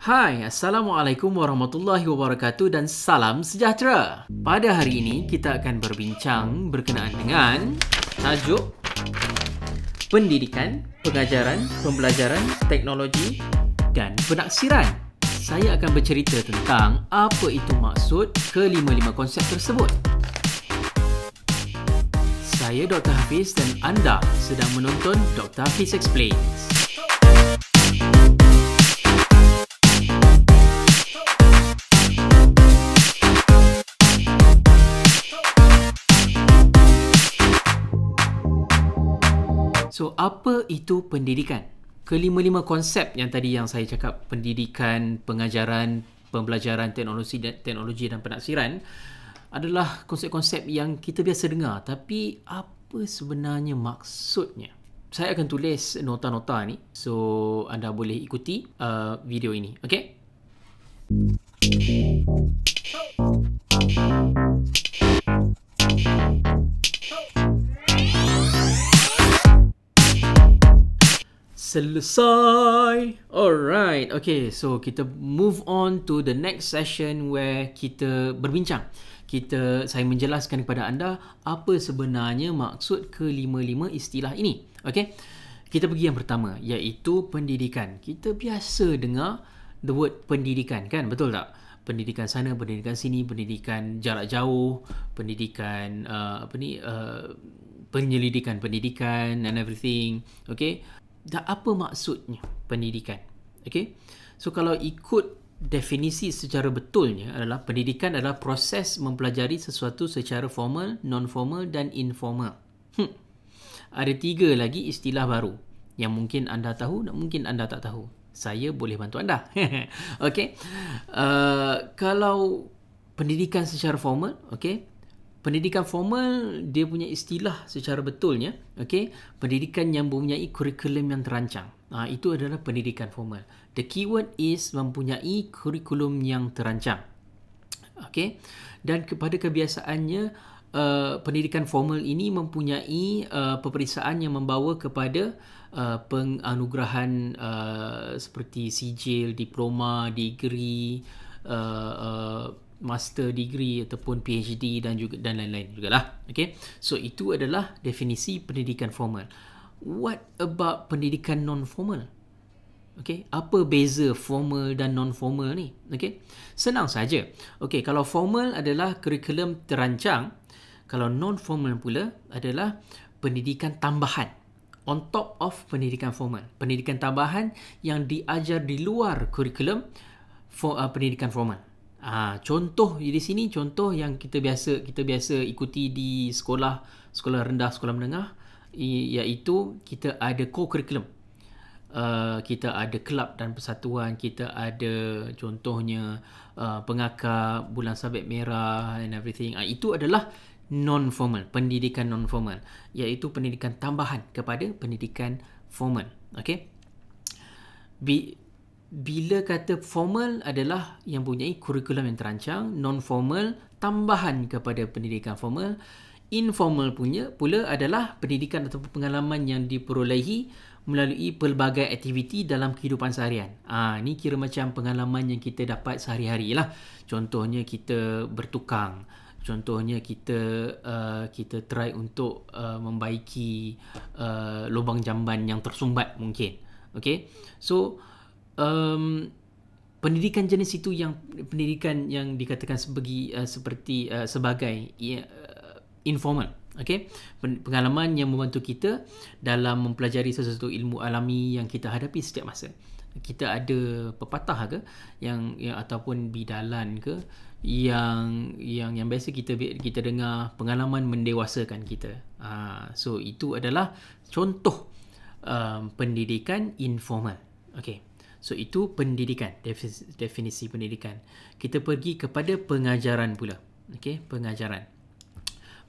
Hai, Assalamualaikum warahmatullahi wabarakatuh dan salam sejahtera. Pada hari ini, kita akan berbincang berkenaan dengan tajuk pendidikan, pengajaran, pembelajaran, teknologi dan penaksiran. Saya akan bercerita tentang apa itu maksud kelima-lima konsep tersebut. Saya Dr. Hafiz dan anda sedang menonton Dr. Hafiz Explains. So, apa itu pendidikan? Kelima-lima konsep yang tadi yang saya cakap, pendidikan, pengajaran, pembelajaran teknologi dan teknologi dan penafsiran adalah konsep-konsep yang kita biasa dengar. Tapi, apa sebenarnya maksudnya? Saya akan tulis nota-nota ni. So, anda boleh ikuti uh, video ini. Okay? Okay. Selesai. Alright. Okay. So kita move on to the next session where kita berbincang. Kita saya menjelaskan kepada anda apa sebenarnya maksud kelima-lima istilah ini. Okay. Kita pergi yang pertama iaitu pendidikan. Kita biasa dengar the word pendidikan kan? Betul tak? Pendidikan sana, pendidikan sini, pendidikan jarak jauh, pendidikan uh, apa ni? Uh, penyelidikan pendidikan and everything. Okay dan apa maksudnya pendidikan okay? so kalau ikut definisi secara betulnya adalah pendidikan adalah proses mempelajari sesuatu secara formal non formal dan informal hmm. ada tiga lagi istilah baru yang mungkin anda tahu dan mungkin anda tak tahu saya boleh bantu anda Okay, uh, kalau pendidikan secara formal okay? pendidikan formal dia punya istilah secara betulnya okey pendidikan yang mempunyai kurikulum yang terancang ah itu adalah pendidikan formal the keyword is mempunyai kurikulum yang terancang okey dan kepada kebiasaannya uh, pendidikan formal ini mempunyai uh, peperiksaan yang membawa kepada uh, penganugerahan uh, seperti sijil diploma degree uh, uh, master degree ataupun PhD dan juga dan lain-lain juga lah, Okay. So itu adalah definisi pendidikan formal. What about pendidikan non-formal? Okay. Apa beza formal dan non-formal ni? Okay. Senang saja. Okay. Kalau formal adalah kurikulum terancang, kalau non-formal pula adalah pendidikan tambahan on top of pendidikan formal. Pendidikan tambahan yang diajar di luar kurikulum for uh, pendidikan formal. Ha, contoh di sini contoh yang kita biasa kita biasa ikuti di sekolah sekolah rendah sekolah menengah iaitu kita ada co-curriculum. Uh, kita ada kelab dan persatuan kita ada contohnya uh, pengakar bulan sabit merah and everything uh, itu adalah non formal pendidikan non formal iaitu pendidikan tambahan kepada pendidikan formal okey bila kata formal adalah yang punya kurikulum yang terancang, non-formal tambahan kepada pendidikan formal, informal punya pula adalah pendidikan atau pengalaman yang diperolehi melalui pelbagai aktiviti dalam kehidupan seharian. Ah, ha, ni kira macam pengalaman yang kita dapat sehari-hari lah. Contohnya kita bertukang, contohnya kita uh, kita try untuk uh, membaiki uh, lubang jamban yang tersumbat mungkin. Okay, so um, pendidikan jenis itu yang pendidikan yang dikatakan eh, eh, sebagai uh, seperti uh, sebagai uh, informal okay? pengalaman yang membantu kita dalam mempelajari sesuatu ilmu alami yang kita hadapi setiap masa kita ada pepatah ke yang, yang ataupun bidalan ke yang yang yang biasa kita kita dengar pengalaman mendewasakan kita uh, so itu adalah contoh um, pendidikan informal okay? So itu pendidikan, definisi, pendidikan. Kita pergi kepada pengajaran pula. Okey, pengajaran.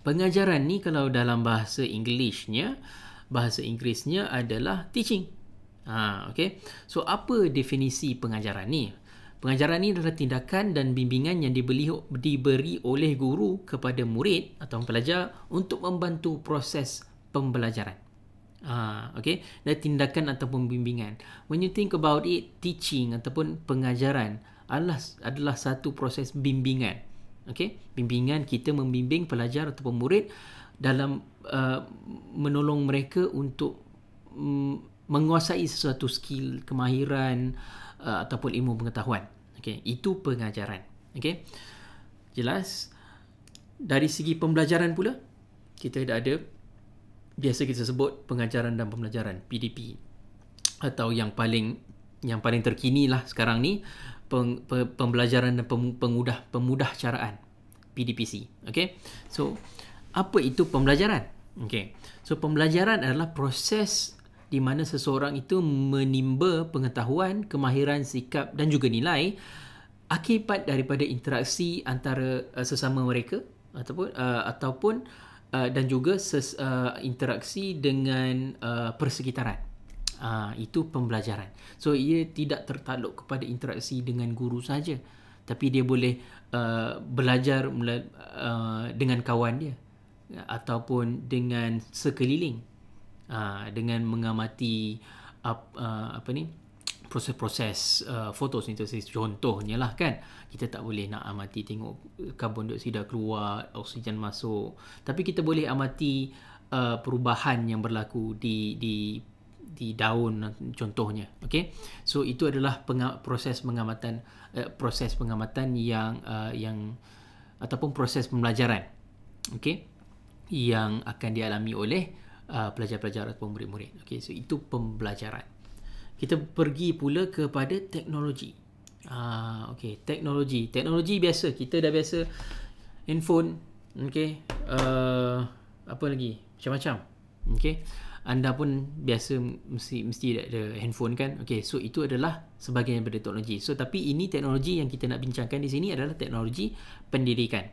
Pengajaran ni kalau dalam bahasa Englishnya, bahasa Inggerisnya adalah teaching. Ha, okay. So apa definisi pengajaran ni? Pengajaran ni adalah tindakan dan bimbingan yang dibeli, diberi oleh guru kepada murid atau pelajar untuk membantu proses pembelajaran. Ah, okay. Dan tindakan ataupun bimbingan. When you think about it, teaching ataupun pengajaran adalah adalah satu proses bimbingan. Okay. Bimbingan kita membimbing pelajar ataupun murid dalam uh, menolong mereka untuk um, menguasai sesuatu skill, kemahiran uh, ataupun ilmu pengetahuan. Okay. Itu pengajaran. Okay. Jelas. Dari segi pembelajaran pula, kita ada biasa kita sebut pengajaran dan pembelajaran PDP atau yang paling yang paling terkini lah sekarang ni peng, pe, pembelajaran dan pem, pengudah pemudah caraan PDPC okay so apa itu pembelajaran okay so pembelajaran adalah proses di mana seseorang itu menimba pengetahuan kemahiran sikap dan juga nilai akibat daripada interaksi antara uh, sesama mereka ataupun uh, ataupun uh, Uh, dan juga ses, uh, interaksi dengan uh, persekitaran. Uh, itu pembelajaran. So ia tidak tertakluk kepada interaksi dengan guru saja, tapi dia boleh uh, belajar mula, uh, dengan kawan dia ataupun dengan sekeliling uh, dengan mengamati uh, uh, apa ni proses-proses uh, fotosintesis contohnya lah kan kita tak boleh nak amati tengok karbon dioksida keluar oksigen masuk tapi kita boleh amati uh, perubahan yang berlaku di di di daun contohnya okey so itu adalah penga- proses pengamatan uh, proses pengamatan yang uh, yang ataupun proses pembelajaran okey yang akan dialami oleh uh, pelajar-pelajar atau murid-murid okey so itu pembelajaran kita pergi pula kepada teknologi. Ah, okay, teknologi. Teknologi biasa kita dah biasa handphone, okay. Uh, ah, apa lagi? Macam-macam, okay. Anda pun biasa mesti mesti ada handphone kan? Okay, so itu adalah sebagian daripada teknologi. So tapi ini teknologi yang kita nak bincangkan di sini adalah teknologi pendidikan.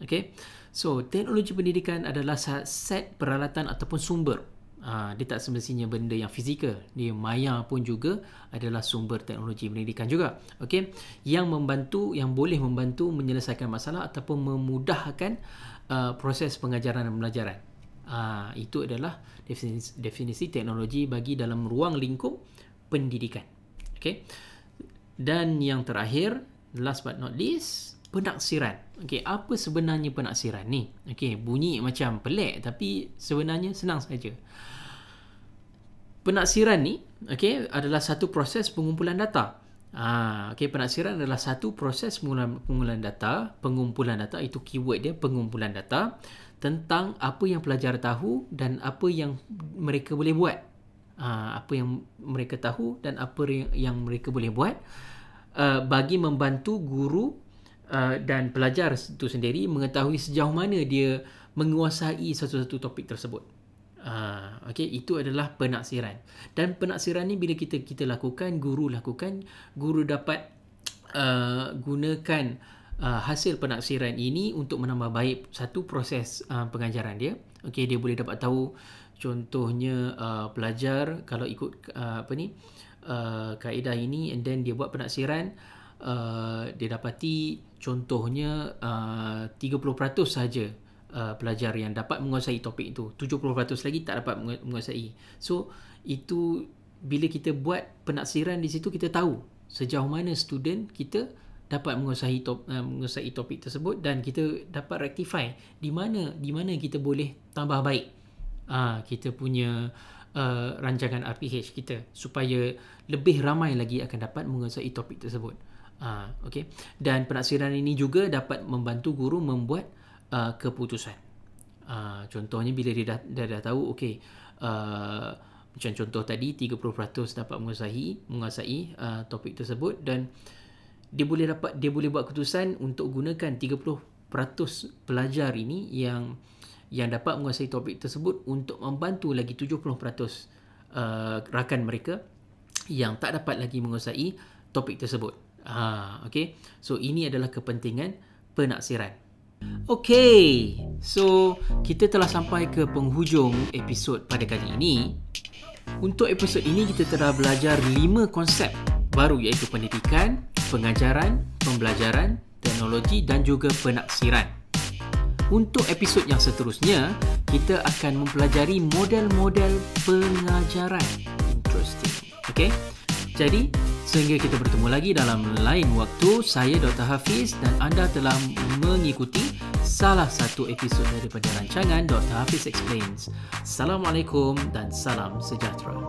Okay, so teknologi pendidikan adalah set peralatan ataupun sumber Ah, dia tak semestinya benda yang fizikal. Dia maya pun juga adalah sumber teknologi pendidikan juga. Okey. Yang membantu yang boleh membantu menyelesaikan masalah ataupun memudahkan uh, proses pengajaran dan pembelajaran. Uh, itu adalah definisi, definisi teknologi bagi dalam ruang lingkup pendidikan. Okey. Dan yang terakhir, last but not least, penaksiran. Okey, apa sebenarnya penaksiran ni? Okey, bunyi macam pelik tapi sebenarnya senang saja. Penaksiran ni, okey, adalah satu proses pengumpulan data. Ah, okey, penaksiran adalah satu proses pengumpulan data, pengumpulan data itu keyword dia pengumpulan data tentang apa yang pelajar tahu dan apa yang mereka boleh buat. Ah, apa yang mereka tahu dan apa yang mereka boleh buat. Uh, bagi membantu guru uh, dan pelajar itu sendiri mengetahui sejauh mana dia menguasai satu-satu topik tersebut. Uh, okay, itu adalah penaksiran. Dan penaksiran ni bila kita kita lakukan, guru lakukan, guru dapat uh, gunakan uh, hasil penaksiran ini untuk menambah baik satu proses uh, pengajaran dia. Okay, dia boleh dapat tahu contohnya uh, pelajar kalau ikut uh, apa ni uh, kaedah ini and then dia buat penaksiran uh, dia dapati contohnya uh, 30% sahaja uh, pelajar yang dapat menguasai topik itu 70% lagi tak dapat menguasai so itu bila kita buat penaksiran di situ kita tahu sejauh mana student kita dapat menguasai top, uh, menguasai topik tersebut dan kita dapat rectify di mana di mana kita boleh tambah baik uh, kita punya uh, rancangan RPH kita supaya lebih ramai lagi akan dapat menguasai topik tersebut Ha, ah, okay. Dan penaksiran ini juga dapat membantu guru membuat uh, keputusan. Uh, contohnya bila dia dah, dia dah tahu okay, uh, macam contoh tadi 30% dapat menguasai menguasai uh, topik tersebut dan dia boleh dapat dia boleh buat keputusan untuk gunakan 30% pelajar ini yang yang dapat menguasai topik tersebut untuk membantu lagi 70% uh, rakan mereka yang tak dapat lagi menguasai topik tersebut. Ha, okay. So, ini adalah kepentingan penaksiran. Okay. So, kita telah sampai ke penghujung episod pada kali ini. Untuk episod ini, kita telah belajar lima konsep baru iaitu pendidikan, pengajaran, pembelajaran, teknologi dan juga penaksiran. Untuk episod yang seterusnya, kita akan mempelajari model-model pengajaran. Interesting. Okay. Jadi, Sehingga kita bertemu lagi dalam lain waktu. Saya Dr. Hafiz dan anda telah mengikuti salah satu episod daripada rancangan Dr. Hafiz Explains. Assalamualaikum dan salam sejahtera.